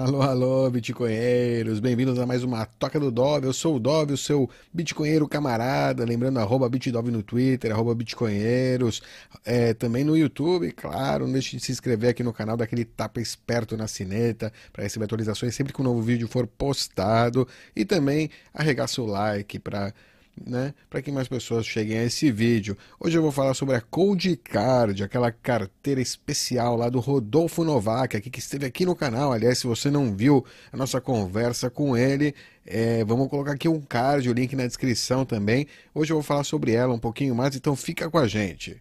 Alô, alô, bitcoinheiros, bem-vindos a mais uma Toca do Dove, eu sou o Dove, o seu bitcoinheiro camarada, lembrando, arroba bitdove no Twitter, arroba bitcoinheiros, é, também no YouTube, claro, não deixe de se inscrever aqui no canal, daquele tapa esperto na sineta, para receber atualizações sempre que um novo vídeo for postado, e também arregaça o like para né, para que mais pessoas cheguem a esse vídeo. Hoje eu vou falar sobre a Cold Card, aquela carteira especial lá do Rodolfo Novak, aqui, que esteve aqui no canal. Aliás, se você não viu a nossa conversa com ele, é, vamos colocar aqui um card, o link na descrição também. Hoje eu vou falar sobre ela um pouquinho mais, então fica com a gente.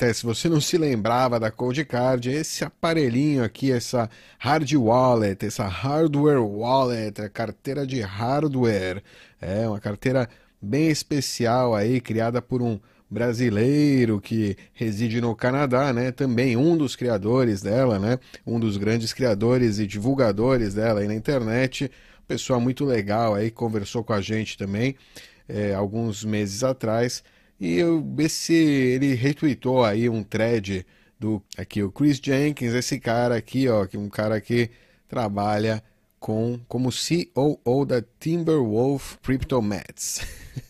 É, se você não se lembrava da Cold Card, esse aparelhinho aqui, essa hard wallet, essa hardware wallet, a carteira de hardware, é uma carteira bem especial aí, criada por um brasileiro que reside no Canadá, né? Também um dos criadores dela, né? Um dos grandes criadores e divulgadores dela aí na internet. Pessoa muito legal aí, conversou com a gente também é, alguns meses atrás e eu, esse, ele retweetou aí um thread do aqui o Chris Jenkins, esse cara aqui, ó, que um cara que trabalha com como COO da Timberwolf CryptoMats,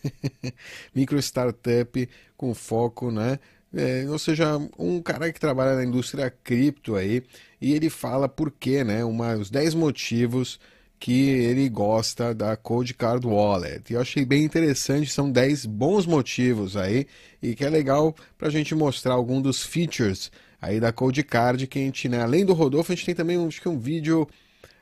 micro startup com foco, né? É, ou seja, um cara que trabalha na indústria cripto aí e ele fala por quê, né? Uma, os 10 motivos que ele gosta da Cold Card Wallet. E eu achei bem interessante, são 10 bons motivos aí, e que é legal para a gente mostrar algum dos features aí da Cold Card, que a gente, né, além do Rodolfo, a gente tem também um, acho que um vídeo,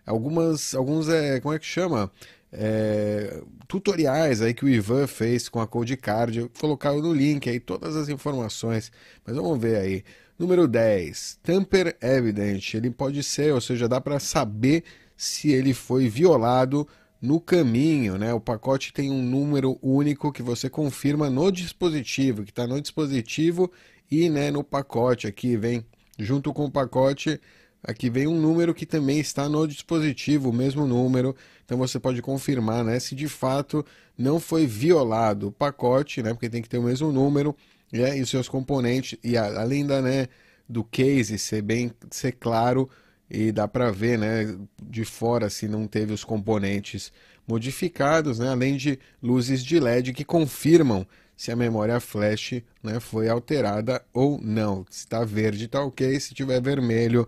algumas, alguns, é, como é que chama? É, tutoriais aí que o Ivan fez com a Cold Card, vou colocar no link aí todas as informações, mas vamos ver aí. Número 10, Tamper Evident, ele pode ser, ou seja, dá para saber se ele foi violado no caminho, né? O pacote tem um número único que você confirma no dispositivo, que está no dispositivo e né, no pacote. Aqui vem, junto com o pacote, aqui vem um número que também está no dispositivo, o mesmo número. Então você pode confirmar, né? Se de fato não foi violado o pacote, né? Porque tem que ter o mesmo número né, e seus componentes e a, além da né do case ser bem ser claro e dá para ver, né, de fora se assim, não teve os componentes modificados, né, além de luzes de LED que confirmam se a memória flash né, foi alterada ou não. Se está verde, está ok. Se tiver vermelho,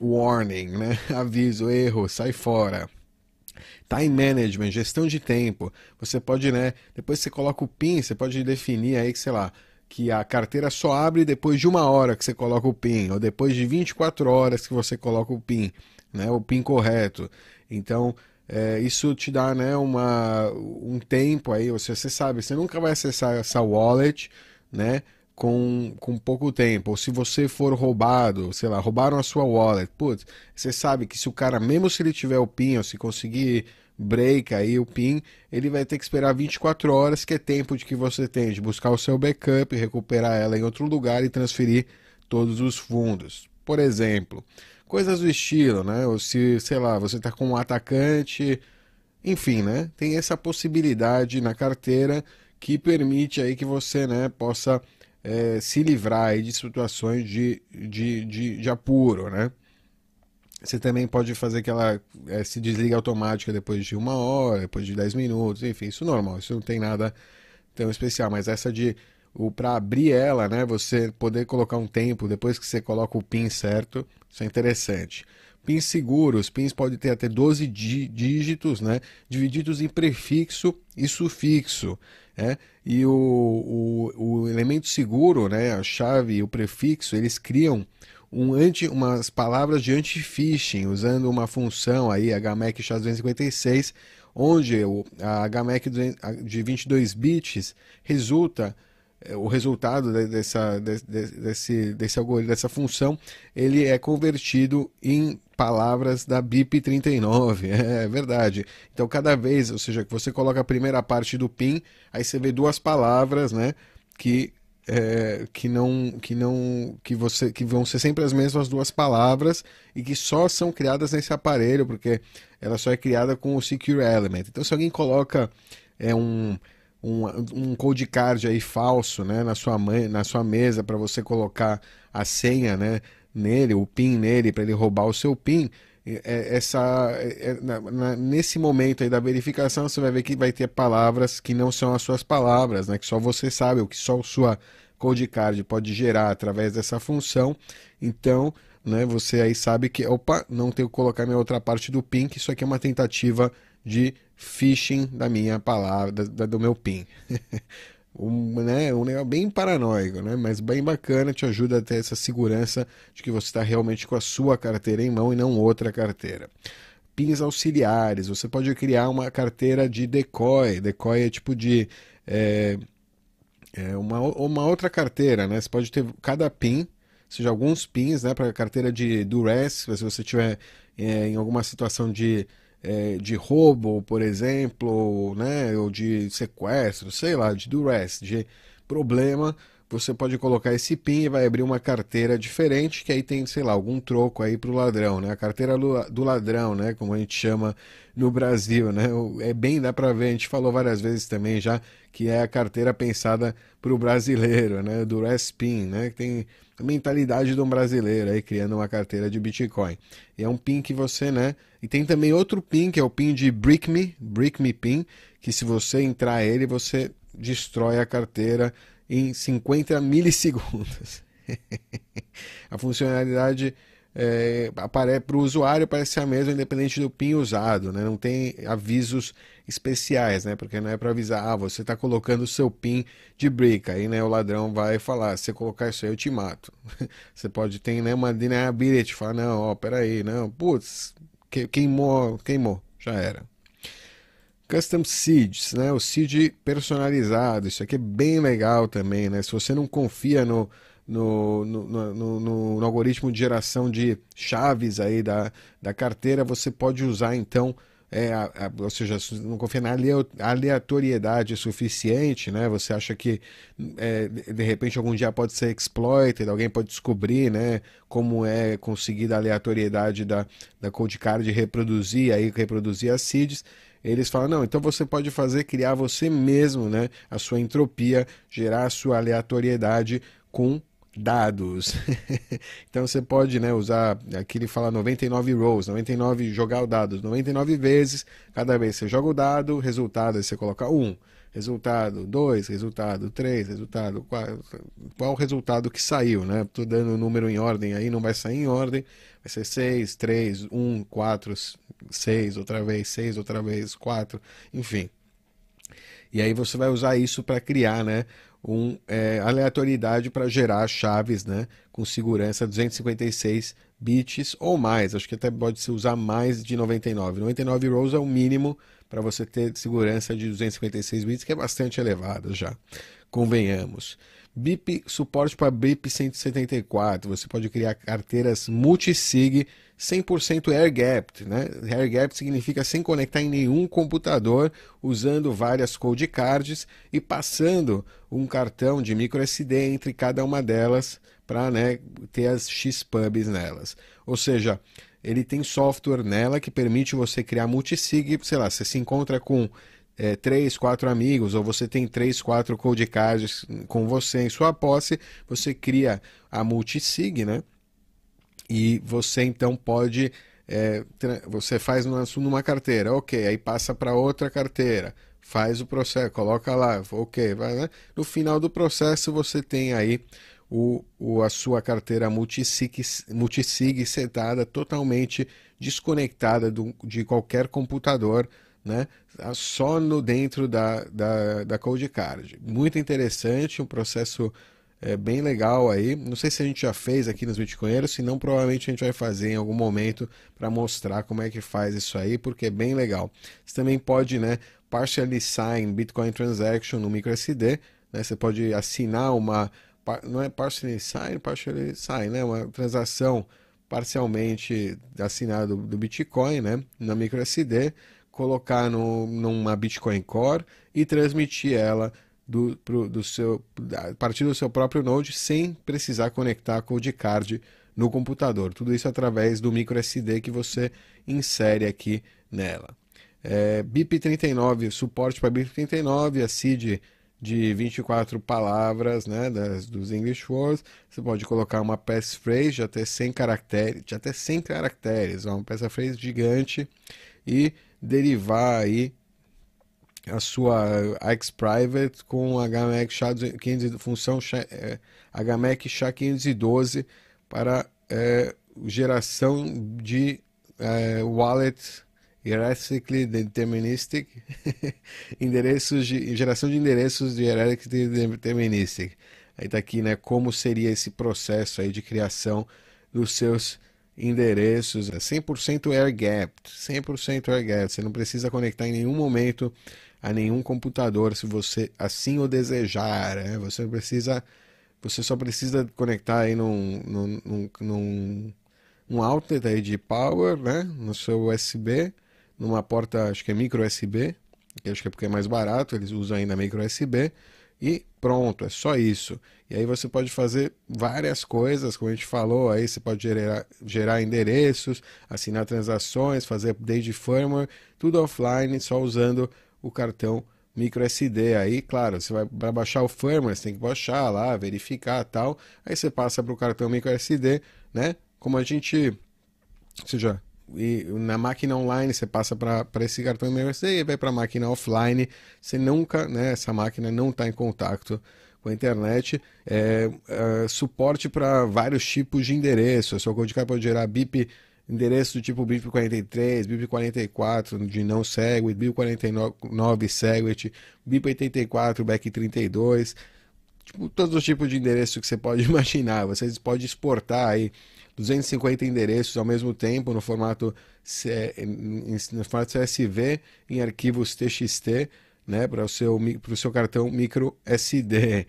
warning, né? aviso, erro, sai fora. Time management, gestão de tempo. Você pode, né? Depois você coloca o PIN, você pode definir aí que, sei lá, que a carteira só abre depois de uma hora que você coloca o PIN, ou depois de 24 horas que você coloca o PIN, né, o PIN correto. Então, é, isso te dá né, uma, um tempo aí, você, você sabe, você nunca vai acessar essa wallet né, com, com pouco tempo. Ou se você for roubado, sei lá, roubaram a sua wallet, putz, você sabe que se o cara, mesmo se ele tiver o PIN, ou se conseguir break aí, o PIN, ele vai ter que esperar 24 horas, que é tempo de que você tem de buscar o seu backup, recuperar ela em outro lugar e transferir todos os fundos. Por exemplo, coisas do estilo, né? Ou se, sei lá, você está com um atacante, enfim, né? Tem essa possibilidade na carteira que permite aí que você, né, possa é, se livrar aí de situações de, de, de, de apuro, né? Você também pode fazer que ela é, se desligue automática depois de uma hora, depois de 10 minutos, enfim, isso é normal, isso não tem nada tão especial. Mas essa de o para abrir ela, né, você poder colocar um tempo depois que você coloca o pin certo, isso é interessante. Pins seguros, pins podem ter até 12 dígitos, né, divididos em prefixo e sufixo. Né? E o, o, o elemento seguro, né, a chave e o prefixo, eles criam um anti, umas palavras de anti-phishing, usando uma função aí, HMAC SHA-256, onde o, a HMAC de 22 bits resulta eh, o resultado dessa, desse, desse dessa função, ele é convertido em palavras da BIP 39, é, é verdade. Então, cada vez, ou seja, que você coloca a primeira parte do PIN, aí você vê duas palavras, né, que é, que não que não que você que vão ser sempre as mesmas duas palavras e que só são criadas nesse aparelho porque ela só é criada com o secure element então se alguém coloca é um um, um code card aí falso né na sua mãe na sua mesa para você colocar a senha né nele o pin nele para ele roubar o seu pin é, é, essa é, nesse momento aí da verificação você vai ver que vai ter palavras que não são as suas palavras, né? Que só você sabe, o que só o sua codecard pode gerar através dessa função. Então, né, você aí sabe que opa, não tenho que colocar minha outra parte do PIN, que isso aqui é uma tentativa de phishing da minha palavra, da, do meu PIN. Um, né, um negócio bem paranoico, né? Mas bem bacana, te ajuda a ter essa segurança de que você está realmente com a sua carteira em mão e não outra carteira pins auxiliares. Você pode criar uma carteira de decoy. Decoy é tipo de. É, é uma, uma outra carteira, né? Você pode ter cada pin, seja, alguns pins, né? Para carteira de duress, se você tiver é, em alguma situação de é, de roubo, por exemplo, né, ou de sequestro, sei lá, de duress, de problema você pode colocar esse PIN e vai abrir uma carteira diferente, que aí tem, sei lá, algum troco aí para o ladrão, né? A carteira do ladrão, né? Como a gente chama no Brasil, né? É bem, dá para ver, a gente falou várias vezes também já que é a carteira pensada para o brasileiro, né? Do s né? Que tem a mentalidade de um brasileiro aí criando uma carteira de Bitcoin. E é um PIN que você, né? E tem também outro PIN, que é o PIN de BrickMe, BrickMe PIN, que se você entrar ele, você destrói a carteira, em 50 milissegundos. a funcionalidade é, para o usuário parece ser a mesma independente do PIN usado, né? não tem avisos especiais, né? porque não é para avisar, ah, você está colocando o seu PIN de brica, aí né, o ladrão vai falar, se você colocar isso aí eu te mato. você pode ter né, uma deniability, falar, não, ó, peraí, não, putz, queimou, queimou, já era. Custom Seeds, né? O seed personalizado, isso aqui é bem legal também, né? Se você não confia no, no, no, no, no algoritmo de geração de chaves aí da, da carteira, você pode usar então é, a, a, ou seja, não confia na aleatoriedade suficiente, né? Você acha que é, de repente algum dia pode ser exploited, alguém pode descobrir, né? Como é conseguida a aleatoriedade da, da code card reproduzir, aí reproduzir as seeds. Eles falam, não, então você pode fazer, criar você mesmo, né? A sua entropia, gerar a sua aleatoriedade com dados. então você pode né, usar, aqui ele fala 99 rolls, 99 jogar o dado 99 vezes, cada vez você joga o dado, resultado você coloca 1, resultado 2, resultado 3, resultado 4, qual o resultado que saiu, né? Tô dando o um número em ordem aí, não vai sair em ordem, vai ser 6, 3, 1, 4, 6 outra vez, 6 outra vez, 4, enfim. E aí você vai usar isso para criar, né, um, é, aleatoriedade para gerar chaves né, com segurança 256 bits ou mais. Acho que até pode se usar mais de 99. 99 rows é o mínimo para você ter segurança de 256 bits, que é bastante elevada já convenhamos. BIP, suporte para BIP 174. Você pode criar carteiras multisig 100% air gapped, né? Air gapped significa sem conectar em nenhum computador, usando várias code cards e passando um cartão de micro SD entre cada uma delas para né, ter as Xpubs nelas. Ou seja, ele tem software nela que permite você criar multisig, sei lá, você se encontra com é, três, quatro amigos, ou você tem três, quatro codecards com você em sua posse, você cria a multisig, né? E você então pode. É, você faz assunto numa carteira, ok, aí passa para outra carteira, faz o processo, coloca lá, ok, vai, né? No final do processo você tem aí o, o, a sua carteira multisig, multisig setada totalmente desconectada do, de qualquer computador né? Só no dentro da, da, da Cold Card. Muito interessante, um processo é, bem legal aí. Não sei se a gente já fez aqui nos Bitcoinheiros, se não, provavelmente a gente vai fazer em algum momento para mostrar como é que faz isso aí, porque é bem legal. Você também pode, né, partially sign Bitcoin transaction no microSD, né? Você pode assinar uma não é partially sign, partially sign, né? Uma transação parcialmente assinada do, do Bitcoin, né, na microSD colocar no, numa Bitcoin Core e transmitir ela do, pro, do seu, a partir do seu próprio Node sem precisar conectar a Code Card no computador. Tudo isso através do micro SD que você insere aqui nela. É, BIP39, suporte para BIP39, a CID de 24 palavras, né, das, dos English words. Você pode colocar uma passphrase de até 100 caracteres, de até 100 caracteres, uma passphrase gigante e derivar aí a sua X-Private com HMAC SHA-512, função é, HMAC SHA-512 para é, geração de é, wallet hierarchically deterministic, endereços de, geração de endereços de hierarchically deterministic. Aí tá aqui, né, como seria esse processo aí de criação dos seus endereços, 100% é air-gapped, 100% air-gapped, você não precisa conectar em nenhum momento a nenhum computador se você assim o desejar, né? você precisa, você só precisa conectar aí num, num, num, num outlet aí de power, né? no seu USB, numa porta, acho que é micro USB, acho que é porque é mais barato, eles usam ainda micro USB, e pronto, é só isso. E aí você pode fazer várias coisas, como a gente falou, aí você pode gerar, gerar endereços, assinar transações, fazer update de firmware, tudo offline, só usando o cartão micro SD Aí, claro, você vai para baixar o firmware, você tem que baixar lá, verificar tal. Aí você passa para o cartão SD né? Como a gente, ou seja, e na máquina online você passa para esse cartão NFC e vai para a máquina offline. Você nunca, né, essa máquina não está em contato com a internet, é, é, suporte para vários tipos de endereço. A sua CodeCard pode gerar BIP, endereço do tipo BIP43, BIP44 de não SegWit, BIP49 SegWit, BIP84, BEC32, tipo, todos os tipos de endereço que você pode imaginar. Vocês podem exportar aí 250 endereços ao mesmo tempo no formato, no formato CSV em arquivos TXT né, para o seu, seu cartão micro SD.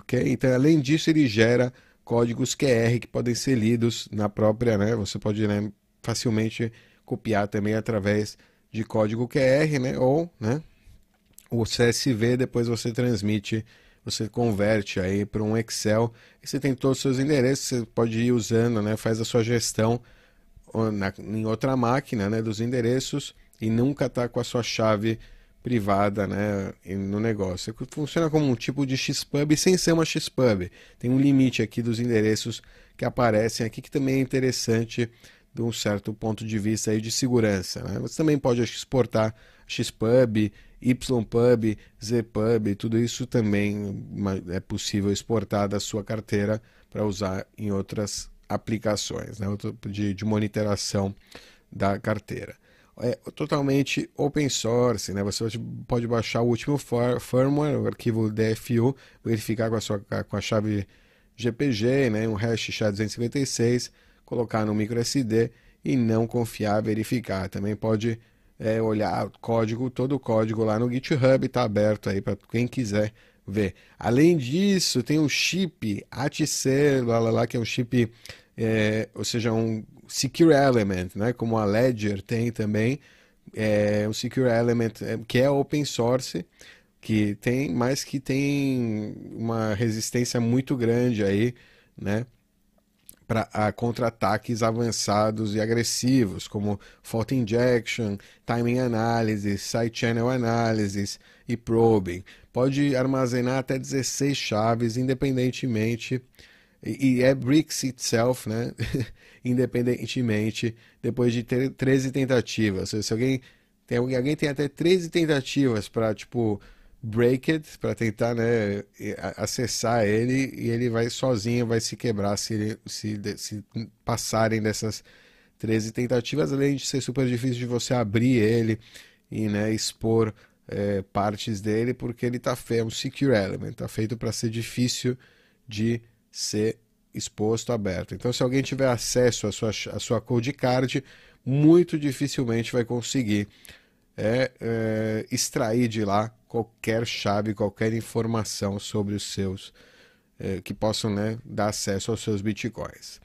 Okay? Então, além disso, ele gera códigos QR que podem ser lidos na própria, né? Você pode né, facilmente copiar também através de código QR, né? Ou, né? O CSV depois você transmite você converte aí para um Excel e você tem todos os seus endereços, você pode ir usando, né, faz a sua gestão na, em outra máquina né, dos endereços e nunca tá com a sua chave privada né, no negócio. Funciona como um tipo de Xpub sem ser uma Xpub. Tem um limite aqui dos endereços que aparecem aqui que também é interessante de um certo ponto de vista aí de segurança. Né? Você também pode exportar Xpub, Ypub, Zpub, tudo isso também é possível exportar da sua carteira para usar em outras aplicações, né? Tipo de, de monitoração da carteira. É totalmente open source, né? Você pode baixar o último firmware, o arquivo DFU, verificar com a sua com a chave GPG, né? Um hash SHA-256 colocar no micro SD e não confiar, verificar. Também pode é, olhar o código, todo o código lá no GitHub está aberto aí para quem quiser ver. Além disso, tem o chip ATC, lá, lá, lá que é um chip, é, ou seja, um Secure Element, né? como a Ledger tem também, é, um Secure Element é, que é open source, que tem, mas que tem uma resistência muito grande aí, né? para ah, contra-ataques avançados e agressivos, como fault injection, timing analysis, side channel analysis e probing. Pode armazenar até 16 chaves independentemente e, e é BRICS itself, né? independentemente depois de ter 13 tentativas. se alguém tem alguém tem até 13 tentativas para tipo break it para tentar né, acessar ele e ele vai sozinho, vai se quebrar se, ele, se, se passarem dessas 13 tentativas, além de ser super difícil de você abrir ele e né, expor é, partes dele, porque ele tá feio, é um secure element, tá feito para ser difícil de ser exposto, aberto. Então, se alguém tiver acesso à sua, à sua code card, muito dificilmente vai conseguir é, é, extrair de lá qualquer chave, qualquer informação sobre os seus eh, que possam né, dar acesso aos seus bitcoins.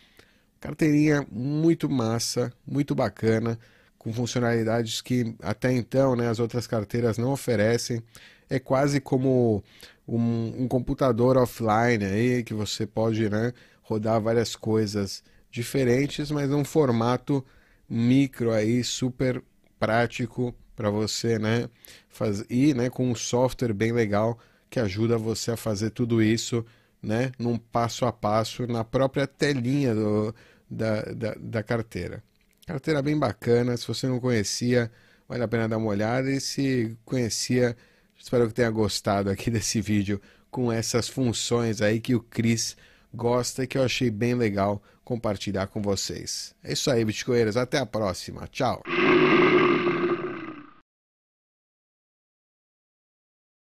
Carteirinha muito massa, muito bacana, com funcionalidades que até então né, as outras carteiras não oferecem. É quase como um, um computador offline aí que você pode né, rodar várias coisas diferentes, mas num formato micro aí super prático para você né, faz, e né, com um software bem legal que ajuda você a fazer tudo isso né, num passo a passo na própria telinha do, da, da, da carteira. Carteira bem bacana, se você não conhecia, vale a pena dar uma olhada e se conhecia, espero que tenha gostado aqui desse vídeo com essas funções aí que o Cris gosta e que eu achei bem legal compartilhar com vocês. É isso aí, bitcoinheiros, até a próxima, tchau!